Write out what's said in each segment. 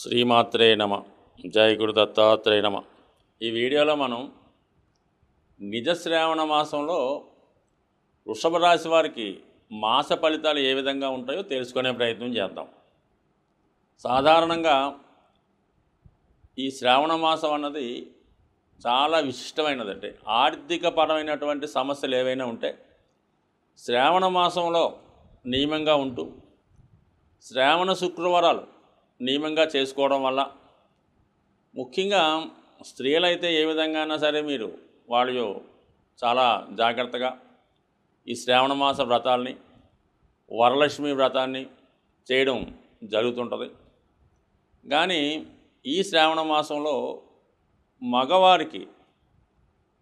శ్రీమాత్రే నమ జయ గురు దత్తాత్రేయ నమ ఈ వీడియోలో మనం నిజ శ్రావణ మాసంలో వృషభ రాశి వారికి మాస ఫలితాలు ఏ విధంగా ఉంటాయో తెలుసుకునే ప్రయత్నం చేద్దాం సాధారణంగా ఈ శ్రావణ మాసం అన్నది చాలా విశిష్టమైనదండి ఆర్థికపరమైనటువంటి సమస్యలు ఏవైనా ఉంటే శ్రావణ మాసంలో నియమంగా ఉంటూ శ్రావణ శుక్రవారాలు నియమంగా చేసుకోవడం వల్ల ముఖ్యంగా స్త్రీలైతే ఏ విధంగా అయినా సరే మీరు వాళ్ళు చాలా జాగ్రత్తగా ఈ శ్రావణ మాస వ్రతాల్ని వరలక్ష్మి వ్రతాన్ని చేయడం జరుగుతుంటుంది కానీ ఈ శ్రావణ మాసంలో మగవారికి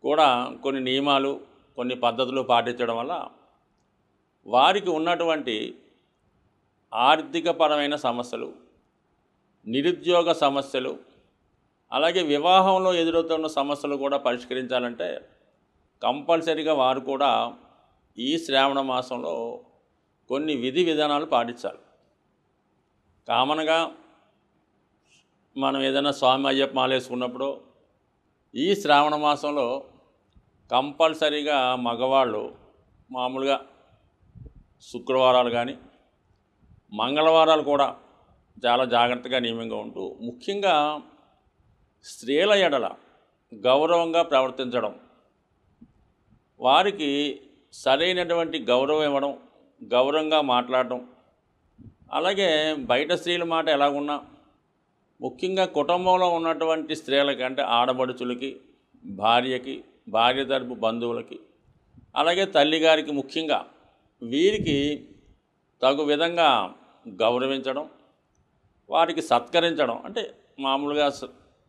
కూడా కొన్ని నియమాలు కొన్ని పద్ధతులు పాటించడం వల్ల వారికి ఉన్నటువంటి ఆర్థికపరమైన సమస్యలు నిరుద్యోగ సమస్యలు అలాగే వివాహంలో ఎదురవుతున్న సమస్యలు కూడా పరిష్కరించాలంటే కంపల్సరీగా వారు కూడా ఈ శ్రావణ మాసంలో కొన్ని విధి విధానాలు పాటించాలి కామన్గా మనం ఏదైనా స్వామి అయ్యప్ప మాలేసుకున్నప్పుడు ఈ శ్రావణ మాసంలో కంపల్సరీగా మగవాళ్ళు మామూలుగా శుక్రవారాలు కానీ మంగళవారాలు కూడా చాలా జాగ్రత్తగా నియమంగా ఉంటూ ముఖ్యంగా స్త్రీల ఎడల గౌరవంగా ప్రవర్తించడం వారికి సరైనటువంటి గౌరవం ఇవ్వడం గౌరవంగా మాట్లాడటం అలాగే బయట స్త్రీల మాట ఎలాగున్నా ముఖ్యంగా కుటుంబంలో ఉన్నటువంటి స్త్రీలకి అంటే ఆడబడుచులకి భార్యకి భార్య తరపు బంధువులకి అలాగే తల్లిగారికి ముఖ్యంగా వీరికి తగు విధంగా గౌరవించడం వారికి సత్కరించడం అంటే మామూలుగా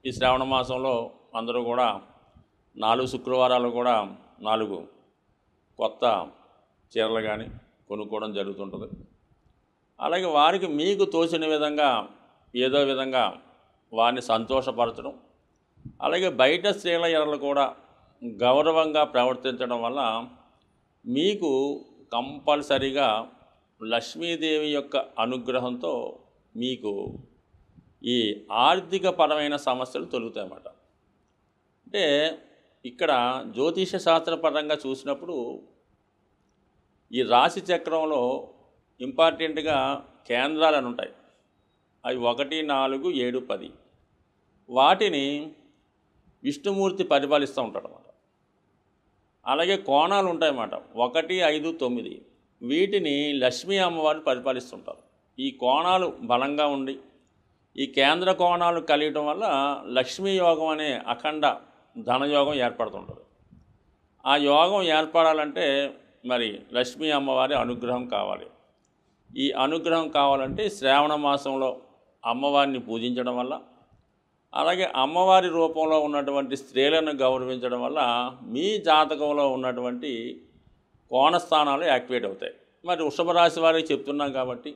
ఈ శ్రావణ మాసంలో అందరూ కూడా నాలుగు శుక్రవారాలు కూడా నాలుగు కొత్త చీరలు కానీ కొనుక్కోవడం జరుగుతుంటుంది అలాగే వారికి మీకు తోచిన విధంగా ఏదో విధంగా వారిని సంతోషపరచడం అలాగే బయట స్త్రీల ఎరలు కూడా గౌరవంగా ప్రవర్తించడం వల్ల మీకు కంపల్సరిగా లక్ష్మీదేవి యొక్క అనుగ్రహంతో మీకు ఈ ఆర్థిక పరమైన సమస్యలు తొలుగుతాయన్నమాట అంటే ఇక్కడ జ్యోతిష శాస్త్రపరంగా చూసినప్పుడు ఈ రాశి చక్రంలో ఇంపార్టెంట్గా కేంద్రాలు అని ఉంటాయి అవి ఒకటి నాలుగు ఏడు పది వాటిని విష్ణుమూర్తి పరిపాలిస్తూ ఉంటాడు అన్నమాట అలాగే కోణాలు ఉంటాయన్నమాట ఒకటి ఐదు తొమ్మిది వీటిని లక్ష్మీ అమ్మవారిని పరిపాలిస్తుంటారు ఈ కోణాలు బలంగా ఉండి ఈ కేంద్ర కోణాలు కలియటం వల్ల లక్ష్మీ యోగం అనే అఖండ ధనయోగం ఏర్పడుతుంటుంది ఆ యోగం ఏర్పడాలంటే మరి లక్ష్మీ అమ్మవారి అనుగ్రహం కావాలి ఈ అనుగ్రహం కావాలంటే శ్రావణ మాసంలో అమ్మవారిని పూజించడం వల్ల అలాగే అమ్మవారి రూపంలో ఉన్నటువంటి స్త్రీలను గౌరవించడం వల్ల మీ జాతకంలో ఉన్నటువంటి కోణస్థానాలు యాక్టివేట్ అవుతాయి మరి వృషభ రాశి వారికి చెప్తున్నాం కాబట్టి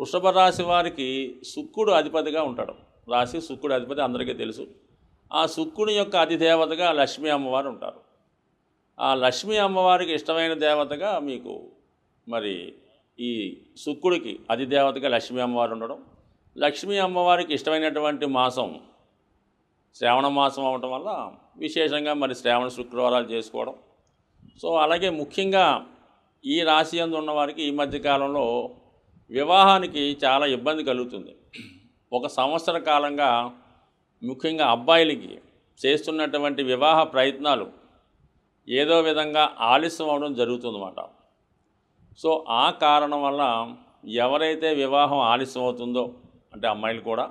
వృషభ రాశి వారికి శుక్రుడు అధిపతిగా ఉంటాడు రాశి శుక్రుడు అధిపతి అందరికీ తెలుసు ఆ శుక్రుని యొక్క అధిదేవతగా లక్ష్మీ అమ్మవారు ఉంటారు ఆ లక్ష్మీ అమ్మవారికి ఇష్టమైన దేవతగా మీకు మరి ఈ శుక్రుడికి అధిదేవతగా లక్ష్మీ అమ్మవారు ఉండడం లక్ష్మీ అమ్మవారికి ఇష్టమైనటువంటి మాసం శ్రావణ మాసం అవటం వల్ల విశేషంగా మరి శ్రావణ శుక్రవారాలు చేసుకోవడం సో అలాగే ముఖ్యంగా ఈ రాశి అందు ఉన్నవారికి ఈ మధ్యకాలంలో వివాహానికి చాలా ఇబ్బంది కలుగుతుంది ఒక సంవత్సర కాలంగా ముఖ్యంగా అబ్బాయిలకి చేస్తున్నటువంటి వివాహ ప్రయత్నాలు ఏదో విధంగా ఆలస్యం అవడం జరుగుతుందన్నమాట సో ఆ కారణం వల్ల ఎవరైతే వివాహం ఆలస్యం అవుతుందో అంటే అమ్మాయిలు కూడా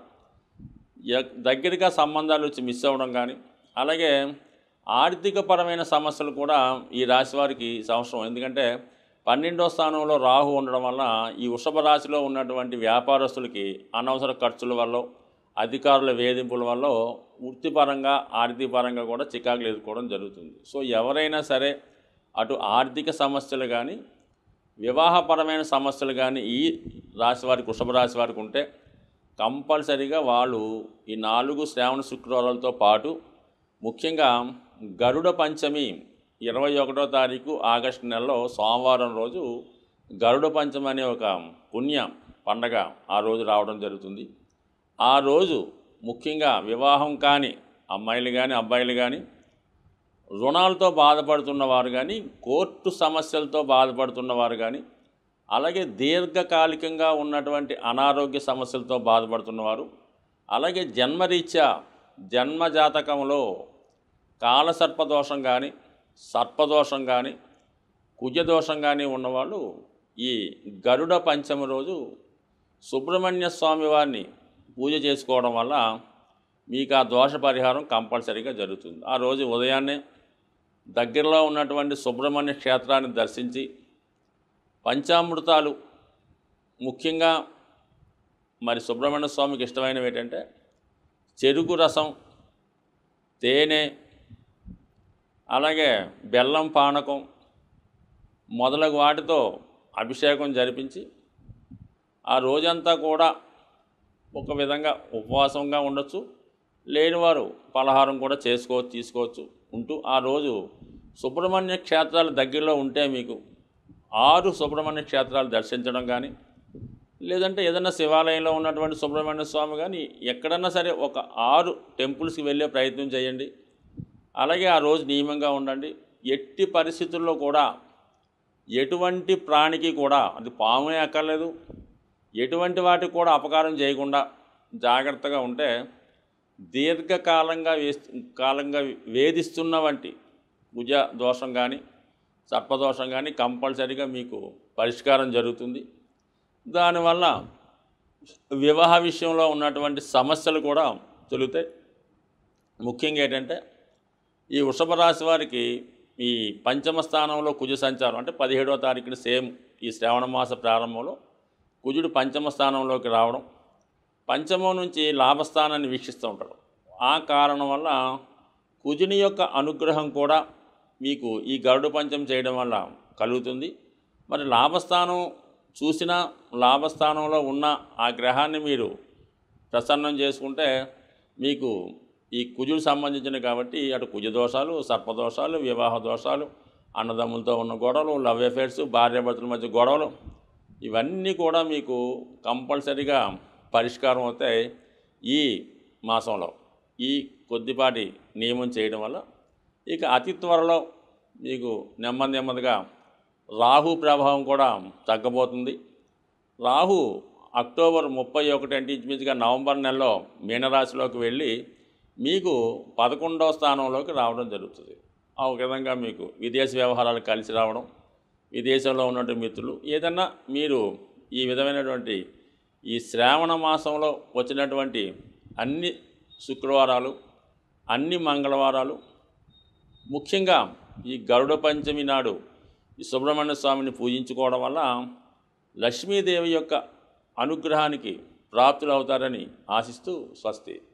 దగ్గరగా సంబంధాలు వచ్చి మిస్ అవ్వడం కానీ అలాగే ఆర్థికపరమైన సమస్యలు కూడా ఈ రాశి వారికి సంవత్సరం ఎందుకంటే పన్నెండో స్థానంలో రాహు ఉండడం వల్ల ఈ వృషభ రాశిలో ఉన్నటువంటి వ్యాపారస్తులకి అనవసర ఖర్చుల వల్ల అధికారుల వేధింపుల వల్ల వృత్తిపరంగా ఆర్థికపరంగా కూడా చికాకులు ఎదుర్కోవడం జరుగుతుంది సో ఎవరైనా సరే అటు ఆర్థిక సమస్యలు కానీ వివాహపరమైన సమస్యలు కానీ ఈ రాశి వారికి వృషభ రాశి వారికి ఉంటే కంపల్సరీగా వాళ్ళు ఈ నాలుగు శ్రావణ శుక్రవారాలతో పాటు ముఖ్యంగా గరుడ పంచమి ఇరవై ఒకటో తారీఖు ఆగస్టు నెలలో సోమవారం రోజు గరుడ పంచమి అనే ఒక పుణ్య పండగ ఆ రోజు రావడం జరుగుతుంది ఆ రోజు ముఖ్యంగా వివాహం కాని అమ్మాయిలు కానీ అబ్బాయిలు కానీ రుణాలతో బాధపడుతున్నవారు కానీ కోర్టు సమస్యలతో బాధపడుతున్నవారు కానీ అలాగే దీర్ఘకాలికంగా ఉన్నటువంటి అనారోగ్య సమస్యలతో బాధపడుతున్నవారు అలాగే జన్మరీత్యా జన్మజాతకంలో కాలసర్పదోషం కానీ సర్పదోషం కానీ కుజదోషం కానీ ఉన్నవాళ్ళు ఈ గరుడ పంచమ రోజు సుబ్రహ్మణ్య స్వామి వారిని పూజ చేసుకోవడం వల్ల మీకు ఆ దోష పరిహారం కంపల్సరీగా జరుగుతుంది ఆ రోజు ఉదయాన్నే దగ్గరలో ఉన్నటువంటి సుబ్రహ్మణ్య క్షేత్రాన్ని దర్శించి పంచామృతాలు ముఖ్యంగా మరి సుబ్రహ్మణ్య స్వామికి ఇష్టమైనవి ఏంటంటే చెరుకు రసం తేనె అలాగే బెల్లం పానకం మొదలగు వాటితో అభిషేకం జరిపించి ఆ రోజంతా కూడా ఒక విధంగా ఉపవాసంగా ఉండొచ్చు లేనివారు పలహారం కూడా చేసుకోవచ్చు తీసుకోవచ్చు ఉంటూ ఆ రోజు సుబ్రహ్మణ్య క్షేత్రాల దగ్గరలో ఉంటే మీకు ఆరు సుబ్రహ్మణ్య క్షేత్రాలు దర్శించడం కానీ లేదంటే ఏదైనా శివాలయంలో ఉన్నటువంటి సుబ్రహ్మణ్య స్వామి కానీ ఎక్కడన్నా సరే ఒక ఆరు టెంపుల్స్కి వెళ్ళే ప్రయత్నం చేయండి అలాగే ఆ రోజు నియమంగా ఉండండి ఎట్టి పరిస్థితుల్లో కూడా ఎటువంటి ప్రాణికి కూడా అది పామునే అక్కర్లేదు ఎటువంటి వాటికి కూడా అపకారం చేయకుండా జాగ్రత్తగా ఉంటే దీర్ఘకాలంగా వేస్తు కాలంగా వేధిస్తున్న వంటి భుజ దోషం కానీ సర్పదోషం కానీ కంపల్సరీగా మీకు పరిష్కారం జరుగుతుంది దానివల్ల వివాహ విషయంలో ఉన్నటువంటి సమస్యలు కూడా తొలుతాయి ముఖ్యంగా ఏంటంటే ఈ వృషభ రాశి వారికి ఈ పంచమ స్థానంలో కుజ సంచారం అంటే పదిహేడవ తారీఖున సేమ్ ఈ శ్రావణ మాస ప్రారంభంలో కుజుడు పంచమ స్థానంలోకి రావడం పంచమం నుంచి లాభస్థానాన్ని వీక్షిస్తూ ఉంటాడు ఆ కారణం వల్ల కుజుని యొక్క అనుగ్రహం కూడా మీకు ఈ గరుడు పంచం చేయడం వల్ల కలుగుతుంది మరి లాభస్థానం చూసిన లాభస్థానంలో ఉన్న ఆ గ్రహాన్ని మీరు ప్రసన్నం చేసుకుంటే మీకు ఈ కుజుడు సంబంధించిన కాబట్టి అటు కుజ దోషాలు సర్పదోషాలు వివాహ దోషాలు అన్నదమ్ములతో ఉన్న గొడవలు లవ్ ఎఫేర్స్ భార్యాభర్తల మధ్య గొడవలు ఇవన్నీ కూడా మీకు కంపల్సరీగా పరిష్కారం అవుతాయి ఈ మాసంలో ఈ కొద్దిపాటి నియమం చేయడం వల్ల ఇక అతి త్వరలో మీకు నెమ్మది నెమ్మదిగా రాహు ప్రభావం కూడా తగ్గబోతుంది రాహు అక్టోబర్ ముప్పై ఒకటి అంటే ఇంచుమించుగా నవంబర్ నెలలో మీనరాశిలోకి వెళ్ళి మీకు పదకొండవ స్థానంలోకి రావడం జరుగుతుంది ఆ ఒక విధంగా మీకు విదేశ వ్యవహారాలు కలిసి రావడం విదేశంలో ఉన్నటువంటి మిత్రులు ఏదన్నా మీరు ఈ విధమైనటువంటి ఈ శ్రావణ మాసంలో వచ్చినటువంటి అన్ని శుక్రవారాలు అన్ని మంగళవారాలు ముఖ్యంగా ఈ గరుడ పంచమి నాడు ఈ సుబ్రహ్మణ్య స్వామిని పూజించుకోవడం వల్ల లక్ష్మీదేవి యొక్క అనుగ్రహానికి ప్రాప్తులవుతారని ఆశిస్తూ స్వస్తి